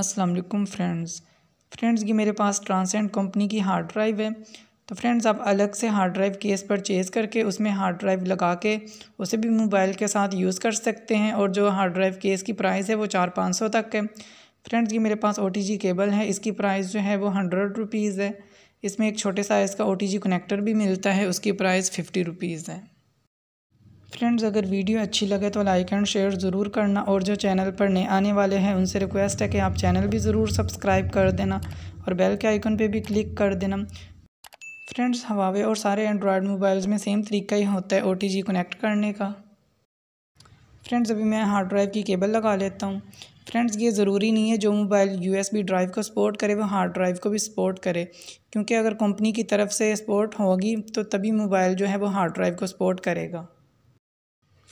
अस्सलाम वालेकुम friends friends की मेरे पास ट्रांसेंड कंपनी की हार्ड ड्राइव है तो फ्रेंड्स आप अलग से हार्ड ड्राइव केस परचेज़ करके उसमें हार्ड ड्राइव लगा के उसे भी मोबाइल के साथ यूज़ कर सकते हैं और जो हार्ड ड्राइव केस की प्राइस है वो चार पाँच सौ तक है फ्रेंड्स की मेरे पास ओ केबल है इसकी प्राइस जो है वो हंड्रेड रुपीज़ है इसमें एक छोटे साइज़ का ओ कनेक्टर भी मिलता है उसकी प्राइस फ़िफ्टी रुपीज़ है फ्रेंड्स अगर वीडियो अच्छी लगे तो लाइक एंड शेयर ज़रूर करना और जो चैनल पर नए आने वाले हैं उनसे रिक्वेस्ट है कि आप चैनल भी ज़रूर सब्सक्राइब कर देना और बेल के आइकन पे भी क्लिक कर देना फ्रेंड्स हवावे और सारे एंड्रॉयड मोबाइल्स में सेम तरीका ही होता है ओ कनेक्ट करने का फ्रेंड्स अभी मैं हार्ड ड्राइव की केबल लगा लेता हूँ फ्रेंड्स ये ज़रूरी नहीं है जो मोबाइल यू ड्राइव को सपोर्ट करे वो हार्ड ड्राइव को भी सपोर्ट करे क्योंकि अगर कंपनी की तरफ से सपोर्ट होगी तो तभी मोबाइल जो है वो हार्ड ड्राइव को सपोर्ट करेगा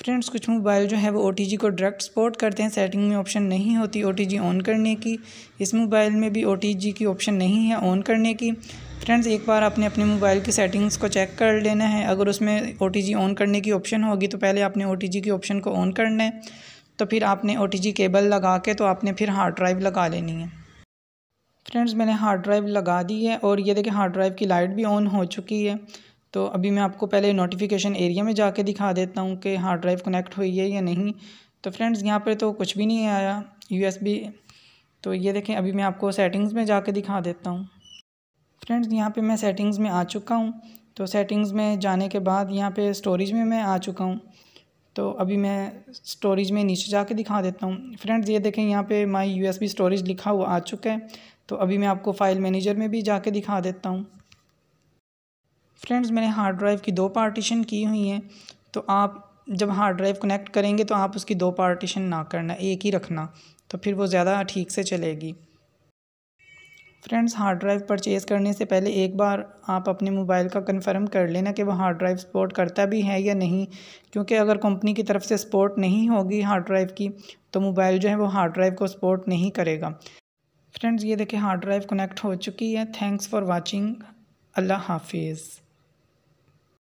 फ्रेंड्स कुछ मोबाइल जो है वो ओ को डायरेक्ट सपोर्ट करते हैं सेटिंग में ऑप्शन नहीं होती ओ ऑन करने की इस मोबाइल में भी ओ की ऑप्शन नहीं है ऑन करने की फ्रेंड्स एक बार आपने अपने मोबाइल की सेटिंग्स को चेक कर लेना है अगर उसमें ओ ऑन करने की ऑप्शन होगी तो पहले आपने ओ की ऑप्शन को ऑन करना है तो फिर आपने ओ केबल लगा के तो आपने फिर हार्ड ड्राइव लगा लेनी है फ्रेंड्स मैंने हार्ड ड्राइव लगा दी है और ये देखें हार्ड ड्राइव की लाइट भी ऑन हो चुकी है तो अभी मैं आपको पहले नोटिफिकेशन एरिया में जाके दिखा देता हूँ कि हार्ड ड्राइव कनेक्ट हुई है या नहीं तो फ्रेंड्स यहाँ पर तो कुछ भी नहीं आया यू तो ये देखें अभी मैं आपको सेटिंग्स में जा दिखा देता हूँ फ्रेंड्स यहाँ पर मैं सेटिंग्स में आ चुका हूँ तो सेटिंग्स में जाने के बाद यहाँ पे स्टोरेज में मैं आ चुका हूँ तो अभी मैं स्टोरेज में नीचे जाके दिखा देता हूँ फ्रेंड्स ये देखें यहाँ पे माई यूएसबी स्टोरेज लिखा हुआ आ चुका है तो अभी मैं आपको फ़ाइल मैनेजर में भी जाके दिखा देता हूँ फ्रेंड्स मैंने हार्ड ड्राइव की दो पार्टीशन की हुई हैं तो आप जब हार्ड ड्राइव कनेक्ट करेंगे तो आप उसकी दो पार्टीशन ना करना एक ही रखना तो फिर वो ज़्यादा ठीक से चलेगी फ्रेंड्स हार्ड ड्राइव परचेज़ करने से पहले एक बार आप अपने मोबाइल का कंफर्म कर लेना कि वो हार्ड ड्राइव सपोर्ट करता भी है या नहीं क्योंकि अगर कंपनी की तरफ से सपोर्ट नहीं होगी हार्ड ड्राइव की तो मोबाइल जो है वो हार्ड ड्राइव को सपोर्ट नहीं करेगा फ्रेंड्स ये देखें हार्ड ड्राइव कनेक्ट हो चुकी है थैंक्स फॉर वॉचिंग अल्लाह हाफिज़